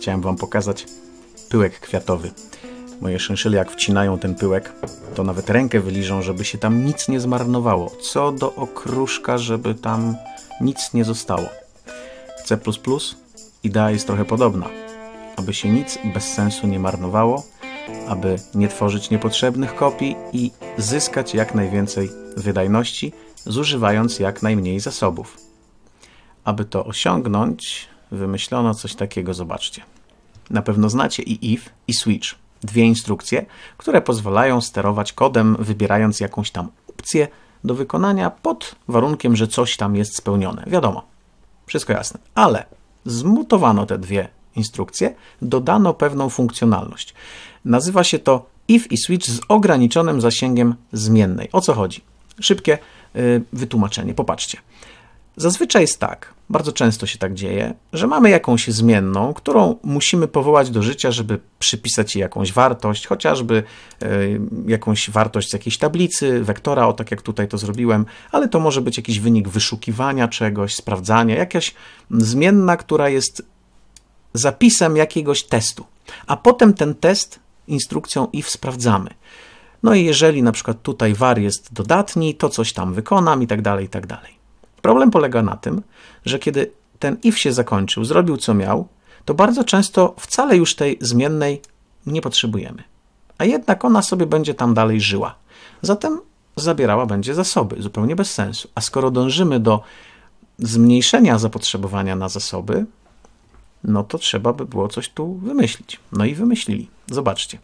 chciałem Wam pokazać pyłek kwiatowy. Moje szynszyle jak wcinają ten pyłek, to nawet rękę wyliżą, żeby się tam nic nie zmarnowało. Co do okruszka, żeby tam nic nie zostało. W C++ idea jest trochę podobna. Aby się nic bez sensu nie marnowało, aby nie tworzyć niepotrzebnych kopii i zyskać jak najwięcej wydajności, zużywając jak najmniej zasobów. Aby to osiągnąć, wymyślono coś takiego, zobaczcie. Na pewno znacie i if, i switch. Dwie instrukcje, które pozwalają sterować kodem, wybierając jakąś tam opcję do wykonania pod warunkiem, że coś tam jest spełnione. Wiadomo, wszystko jasne. Ale zmutowano te dwie instrukcje, dodano pewną funkcjonalność. Nazywa się to if i switch z ograniczonym zasięgiem zmiennej. O co chodzi? Szybkie yy, wytłumaczenie. Popatrzcie. Zazwyczaj jest tak, bardzo często się tak dzieje, że mamy jakąś zmienną, którą musimy powołać do życia, żeby przypisać jej jakąś wartość, chociażby e, jakąś wartość z jakiejś tablicy, wektora, o tak jak tutaj to zrobiłem, ale to może być jakiś wynik wyszukiwania czegoś, sprawdzania, jakaś zmienna, która jest zapisem jakiegoś testu. A potem ten test instrukcją if sprawdzamy. No i jeżeli na przykład tutaj var jest dodatni, to coś tam wykonam i tak dalej, i tak dalej. Problem polega na tym, że kiedy ten if się zakończył, zrobił co miał, to bardzo często wcale już tej zmiennej nie potrzebujemy. A jednak ona sobie będzie tam dalej żyła. Zatem zabierała będzie zasoby, zupełnie bez sensu. A skoro dążymy do zmniejszenia zapotrzebowania na zasoby, no to trzeba by było coś tu wymyślić. No i wymyślili. Zobaczcie.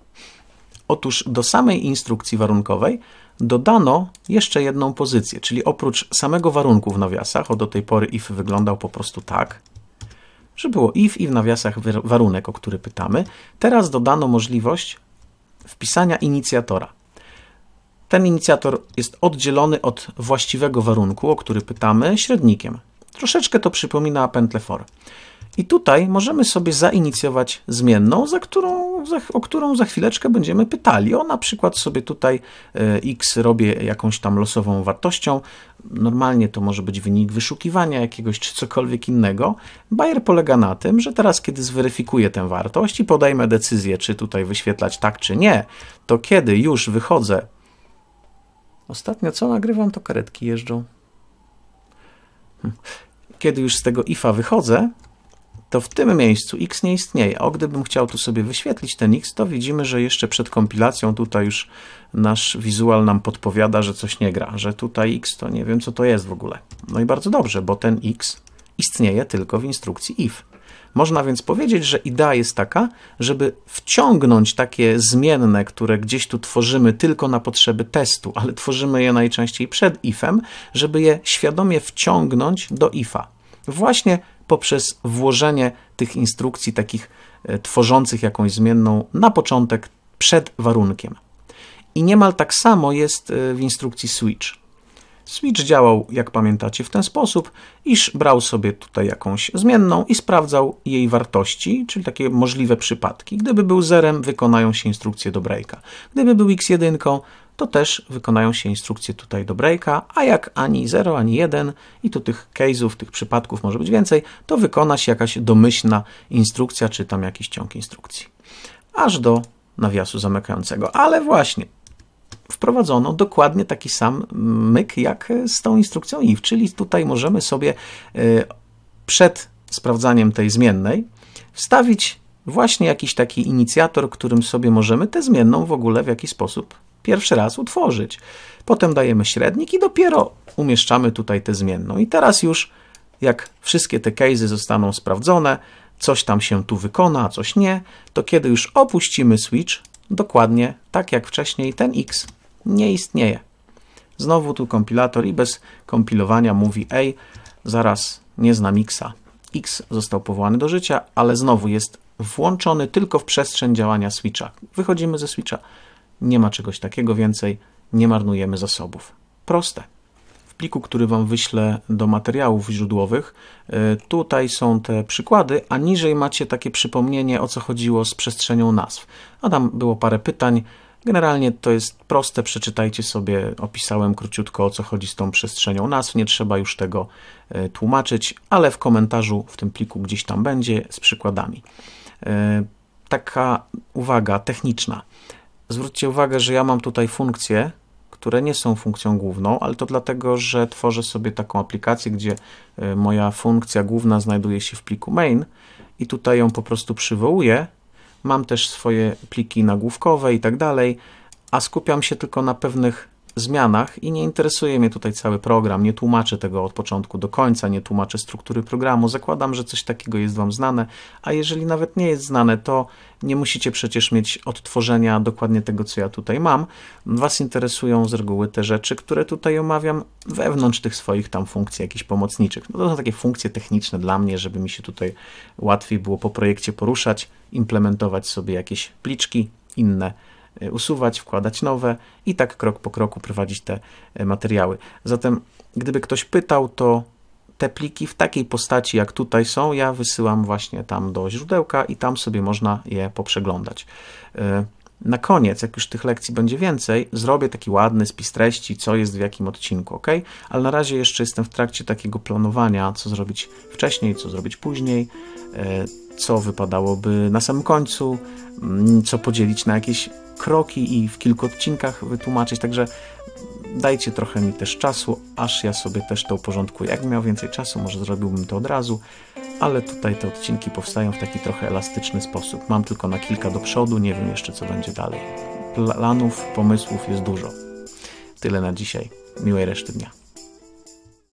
Otóż do samej instrukcji warunkowej dodano jeszcze jedną pozycję, czyli oprócz samego warunku w nawiasach, o do tej pory if wyglądał po prostu tak, że było if i w nawiasach warunek, o który pytamy, teraz dodano możliwość wpisania inicjatora. Ten inicjator jest oddzielony od właściwego warunku, o który pytamy, średnikiem. Troszeczkę to przypomina pętle for. I tutaj możemy sobie zainicjować zmienną, za którą, za, o którą za chwileczkę będziemy pytali. O na przykład sobie tutaj e, x robię jakąś tam losową wartością. Normalnie to może być wynik wyszukiwania jakiegoś czy cokolwiek innego. Bayer polega na tym, że teraz kiedy zweryfikuję tę wartość i podejmę decyzję, czy tutaj wyświetlać tak czy nie, to kiedy już wychodzę... Ostatnio co nagrywam, to karetki jeżdżą. Hm kiedy już z tego ifa wychodzę, to w tym miejscu x nie istnieje. O, gdybym chciał tu sobie wyświetlić ten x, to widzimy, że jeszcze przed kompilacją tutaj już nasz wizual nam podpowiada, że coś nie gra, że tutaj x to nie wiem, co to jest w ogóle. No i bardzo dobrze, bo ten x istnieje tylko w instrukcji if. Można więc powiedzieć, że idea jest taka, żeby wciągnąć takie zmienne, które gdzieś tu tworzymy tylko na potrzeby testu, ale tworzymy je najczęściej przed ifem, żeby je świadomie wciągnąć do ifa. Właśnie poprzez włożenie tych instrukcji takich e, tworzących jakąś zmienną na początek przed warunkiem. I niemal tak samo jest e, w instrukcji switch. Switch działał, jak pamiętacie, w ten sposób, iż brał sobie tutaj jakąś zmienną i sprawdzał jej wartości, czyli takie możliwe przypadki. Gdyby był zerem, wykonają się instrukcje do breaka. Gdyby był x1, to też wykonają się instrukcje tutaj do breaka, a jak ani 0, ani 1 i tu tych case'ów, tych przypadków może być więcej, to wykona się jakaś domyślna instrukcja, czy tam jakiś ciąg instrukcji. Aż do nawiasu zamykającego. Ale właśnie, wprowadzono dokładnie taki sam myk jak z tą instrukcją if, czyli tutaj możemy sobie y, przed sprawdzaniem tej zmiennej wstawić właśnie jakiś taki inicjator, którym sobie możemy tę zmienną w ogóle w jakiś sposób pierwszy raz utworzyć. Potem dajemy średnik i dopiero umieszczamy tutaj tę zmienną. I teraz już jak wszystkie te case'y zostaną sprawdzone, coś tam się tu wykona, a coś nie, to kiedy już opuścimy switch, dokładnie tak jak wcześniej, ten x nie istnieje. Znowu tu kompilator i bez kompilowania mówi, ej, zaraz nie znam xa. X został powołany do życia, ale znowu jest włączony tylko w przestrzeń działania switcha. Wychodzimy ze switcha. Nie ma czegoś takiego więcej, nie marnujemy zasobów. Proste. W pliku, który Wam wyślę do materiałów źródłowych, y, tutaj są te przykłady, a niżej macie takie przypomnienie, o co chodziło z przestrzenią nazw. A tam było parę pytań, Generalnie to jest proste, przeczytajcie sobie, opisałem króciutko o co chodzi z tą przestrzenią nazw, nie trzeba już tego y, tłumaczyć, ale w komentarzu w tym pliku gdzieś tam będzie z przykładami. Y, taka uwaga techniczna. Zwróćcie uwagę, że ja mam tutaj funkcje, które nie są funkcją główną, ale to dlatego, że tworzę sobie taką aplikację, gdzie y, moja funkcja główna znajduje się w pliku main i tutaj ją po prostu przywołuję. Mam też swoje pliki nagłówkowe i tak dalej, a skupiam się tylko na pewnych zmianach i nie interesuje mnie tutaj cały program, nie tłumaczę tego od początku do końca, nie tłumaczę struktury programu, zakładam, że coś takiego jest Wam znane, a jeżeli nawet nie jest znane, to nie musicie przecież mieć odtworzenia dokładnie tego, co ja tutaj mam. Was interesują z reguły te rzeczy, które tutaj omawiam wewnątrz tych swoich tam funkcji jakichś pomocniczych. No to są takie funkcje techniczne dla mnie, żeby mi się tutaj łatwiej było po projekcie poruszać, implementować sobie jakieś pliczki inne, Y, usuwać, wkładać nowe i tak krok po kroku prowadzić te y, materiały. Zatem, gdyby ktoś pytał, to te pliki w takiej postaci, jak tutaj są, ja wysyłam właśnie tam do źródełka i tam sobie można je poprzeglądać. Y, na koniec, jak już tych lekcji będzie więcej, zrobię taki ładny spis treści, co jest w jakim odcinku, ok? Ale na razie jeszcze jestem w trakcie takiego planowania, co zrobić wcześniej, co zrobić później, co wypadałoby na samym końcu, mm, co podzielić na jakieś kroki i w kilku odcinkach wytłumaczyć, także dajcie trochę mi też czasu, aż ja sobie też to uporządkuję. Jakbym miał więcej czasu, może zrobiłbym to od razu, ale tutaj te odcinki powstają w taki trochę elastyczny sposób. Mam tylko na kilka do przodu, nie wiem jeszcze co będzie dalej. Planów, pomysłów jest dużo. Tyle na dzisiaj. Miłej reszty dnia.